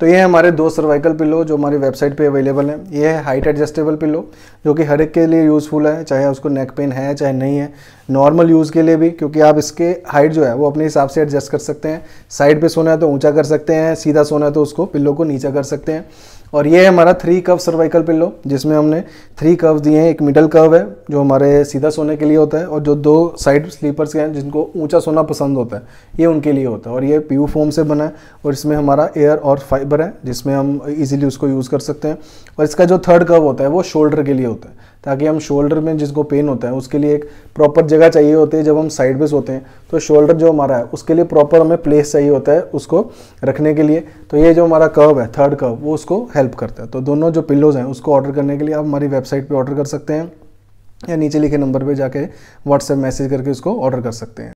तो ये हमारे दो सर्वाइकल पिलो जो हमारी वेबसाइट पे अवेलेबल हैं ये है हाइट एडजस्टेबल पिलो जो कि हर एक के लिए यूज़फुल है चाहे उसको नेक पेन है चाहे नहीं है नॉर्मल यूज़ के लिए भी क्योंकि आप इसके हाइट जो है वो अपने हिसाब से एडजस्ट कर सकते हैं साइड पे सोना है तो ऊंचा कर सकते हैं सीधा सोना है तो उसको पिल्लो को नीचा कर सकते हैं और ये है हमारा थ्री कव सर्वाइकल पिल्लो जिसमें हमने थ्री कव दिए हैं एक मिडल कर्व है जो हमारे सीधा सोने के लिए होता है और जो दो साइड स्लीपर्स के हैं जिनको ऊंचा सोना पसंद होता है ये उनके लिए होता है और ये पी फोम से बना है और इसमें हमारा एयर और फाइबर है जिसमें हम ईजिली उसको यूज़ कर सकते हैं और इसका जो थर्ड कर्व होता है वो शोल्डर के लिए होता है ताकि हम शोल्डर में जिसको पेन होता है उसके लिए एक प्रॉपर जगह चाहिए होती है जब हम साइड में सोते हैं तो शोल्डर जो हमारा है उसके लिए प्रॉपर हमें प्लेस चाहिए होता है उसको रखने के लिए तो ये जो हमारा कर्व है थर्ड कर्व वो उसको हेल्प करता है तो दोनों जो पिल्लोज़ हैं उसको ऑर्डर करने के लिए आप हमारी वेबसाइट पर ऑर्डर कर सकते हैं या नीचे लिखे नंबर पर जाके व्हाट्सएप मैसेज करके उसको ऑर्डर कर सकते हैं